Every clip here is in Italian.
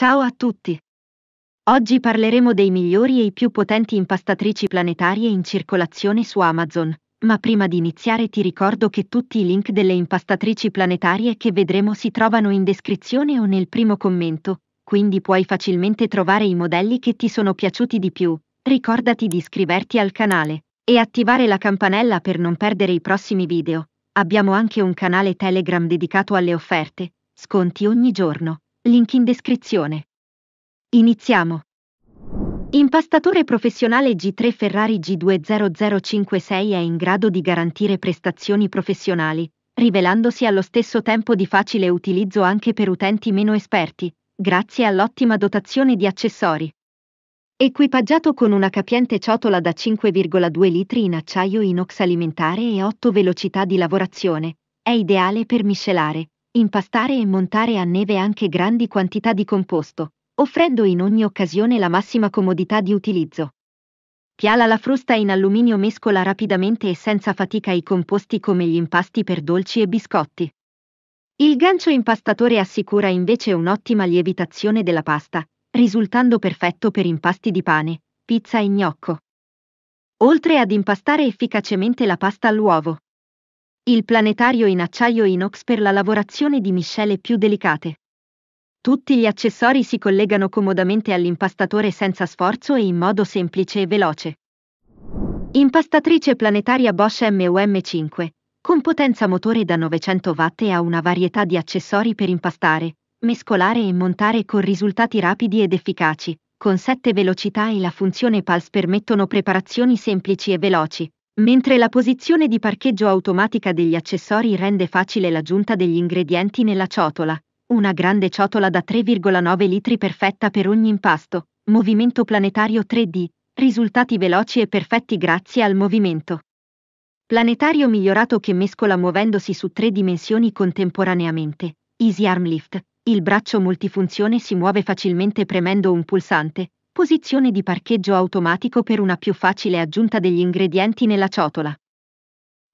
Ciao a tutti! Oggi parleremo dei migliori e i più potenti impastatrici planetarie in circolazione su Amazon, ma prima di iniziare ti ricordo che tutti i link delle impastatrici planetarie che vedremo si trovano in descrizione o nel primo commento, quindi puoi facilmente trovare i modelli che ti sono piaciuti di più. Ricordati di iscriverti al canale e attivare la campanella per non perdere i prossimi video. Abbiamo anche un canale Telegram dedicato alle offerte, sconti ogni giorno Link in descrizione. Iniziamo. Impastatore professionale G3 Ferrari G20056 è in grado di garantire prestazioni professionali, rivelandosi allo stesso tempo di facile utilizzo anche per utenti meno esperti, grazie all'ottima dotazione di accessori. Equipaggiato con una capiente ciotola da 5,2 litri in acciaio inox alimentare e 8 velocità di lavorazione, è ideale per miscelare, impastare e montare a neve anche grandi quantità di composto, offrendo in ogni occasione la massima comodità di utilizzo. Piala la frusta in alluminio mescola rapidamente e senza fatica i composti come gli impasti per dolci e biscotti. Il gancio impastatore assicura invece un'ottima lievitazione della pasta, risultando perfetto per impasti di pane, pizza e gnocco. Oltre ad impastare efficacemente la pasta all'uovo, il planetario in acciaio inox per la lavorazione di miscele più delicate. Tutti gli accessori si collegano comodamente all'impastatore senza sforzo e in modo semplice e veloce. Impastatrice planetaria Bosch MUM5, con potenza motore da 900 W e ha una varietà di accessori per impastare, mescolare e montare con risultati rapidi ed efficaci, con 7 velocità e la funzione PALS permettono preparazioni semplici e veloci, Mentre la posizione di parcheggio automatica degli accessori rende facile l'aggiunta degli ingredienti nella ciotola, una grande ciotola da 3,9 litri perfetta per ogni impasto, movimento planetario 3D, risultati veloci e perfetti grazie al movimento. Planetario migliorato che mescola muovendosi su tre dimensioni contemporaneamente. Easy Arm Lift. Il braccio multifunzione si muove facilmente premendo un pulsante, Posizione di parcheggio automatico per una più facile aggiunta degli ingredienti nella ciotola.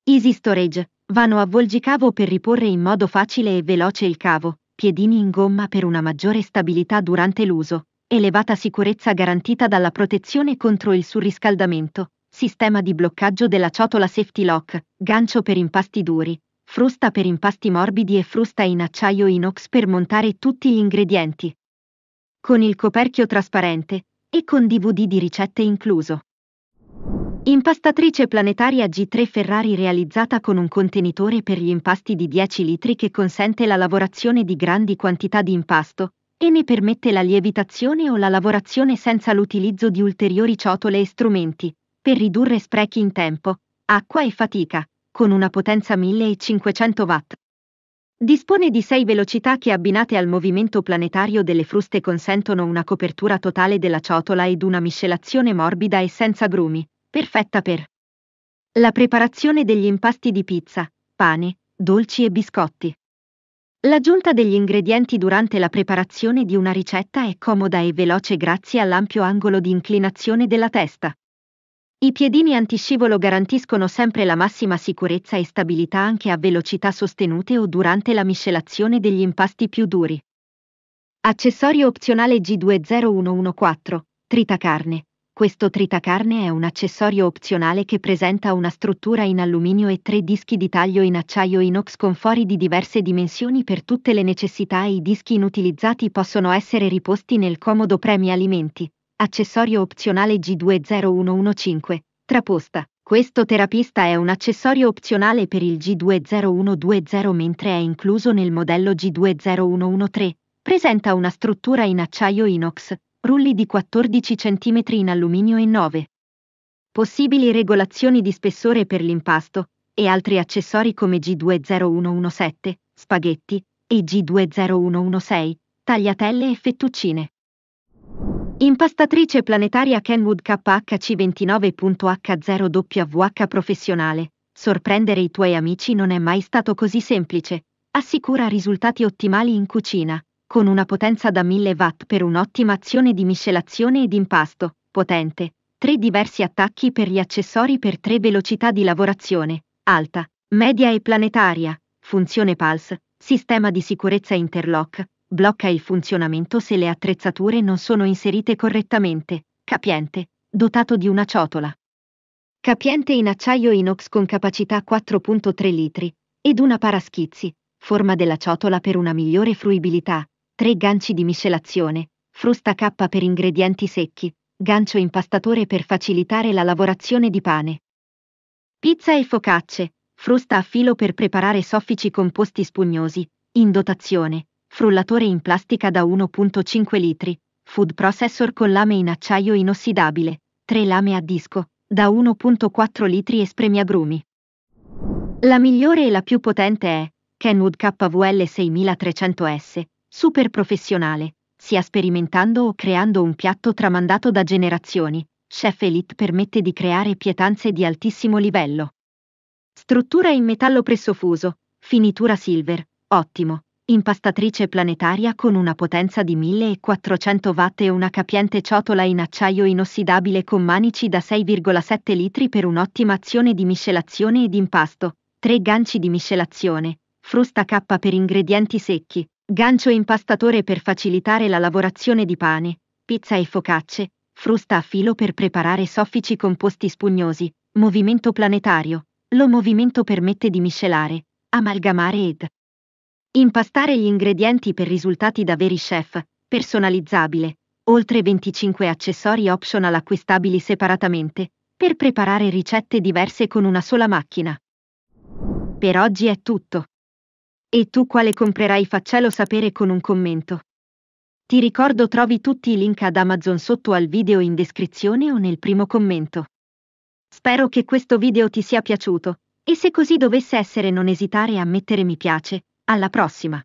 Easy Storage. Vano avvolgicavo per riporre in modo facile e veloce il cavo, piedini in gomma per una maggiore stabilità durante l'uso, elevata sicurezza garantita dalla protezione contro il surriscaldamento, sistema di bloccaggio della ciotola safety lock, gancio per impasti duri, frusta per impasti morbidi e frusta in acciaio inox per montare tutti gli ingredienti. Con il coperchio trasparente, e con DVD di ricette incluso. Impastatrice planetaria G3 Ferrari realizzata con un contenitore per gli impasti di 10 litri che consente la lavorazione di grandi quantità di impasto e ne permette la lievitazione o la lavorazione senza l'utilizzo di ulteriori ciotole e strumenti, per ridurre sprechi in tempo, acqua e fatica, con una potenza 1500 watt. Dispone di sei velocità che abbinate al movimento planetario delle fruste consentono una copertura totale della ciotola ed una miscelazione morbida e senza grumi, perfetta per la preparazione degli impasti di pizza, pane, dolci e biscotti. L'aggiunta degli ingredienti durante la preparazione di una ricetta è comoda e veloce grazie all'ampio angolo di inclinazione della testa. I piedini antiscivolo garantiscono sempre la massima sicurezza e stabilità anche a velocità sostenute o durante la miscelazione degli impasti più duri. Accessorio opzionale G20114, tritacarne. Questo tritacarne è un accessorio opzionale che presenta una struttura in alluminio e tre dischi di taglio in acciaio inox con fori di diverse dimensioni per tutte le necessità e i dischi inutilizzati possono essere riposti nel comodo premi alimenti accessorio opzionale G20115, traposta. Questo terapista è un accessorio opzionale per il G20120 mentre è incluso nel modello G20113. Presenta una struttura in acciaio inox, rulli di 14 cm in alluminio e 9. Possibili regolazioni di spessore per l'impasto e altri accessori come G20117, spaghetti e G20116, tagliatelle e fettuccine. Impastatrice planetaria Kenwood KHC29.H0WH professionale. Sorprendere i tuoi amici non è mai stato così semplice. Assicura risultati ottimali in cucina, con una potenza da 1000 watt per un'ottima azione di miscelazione ed impasto, potente, tre diversi attacchi per gli accessori per tre velocità di lavorazione, alta, media e planetaria, funzione pulse, sistema di sicurezza interlock, blocca il funzionamento se le attrezzature non sono inserite correttamente, capiente, dotato di una ciotola. Capiente in acciaio inox con capacità 4.3 litri, ed una paraschizzi, forma della ciotola per una migliore fruibilità, tre ganci di miscelazione, frusta K per ingredienti secchi, gancio impastatore per facilitare la lavorazione di pane. Pizza e focacce, frusta a filo per preparare soffici composti spugnosi, in dotazione, frullatore in plastica da 1.5 litri, food processor con lame in acciaio inossidabile, 3 lame a disco, da 1.4 litri e spremiagrumi. La migliore e la più potente è Kenwood KVL 6300S, super professionale, sia sperimentando o creando un piatto tramandato da generazioni, Chef Elite permette di creare pietanze di altissimo livello. Struttura in metallo pressofuso, finitura silver, ottimo, impastatrice planetaria con una potenza di 1400 watt e una capiente ciotola in acciaio inossidabile con manici da 6,7 litri per un'ottima azione di miscelazione ed impasto, 3 ganci di miscelazione, frusta K per ingredienti secchi, gancio impastatore per facilitare la lavorazione di pane, pizza e focacce, frusta a filo per preparare soffici composti spugnosi, movimento planetario. Lo movimento permette di miscelare, amalgamare ed Impastare gli ingredienti per risultati da veri chef, personalizzabile, oltre 25 accessori optional acquistabili separatamente, per preparare ricette diverse con una sola macchina. Per oggi è tutto. E tu quale comprerai faccelo sapere con un commento. Ti ricordo trovi tutti i link ad Amazon sotto al video in descrizione o nel primo commento. Spero che questo video ti sia piaciuto, e se così dovesse essere non esitare a mettere mi piace, alla prossima!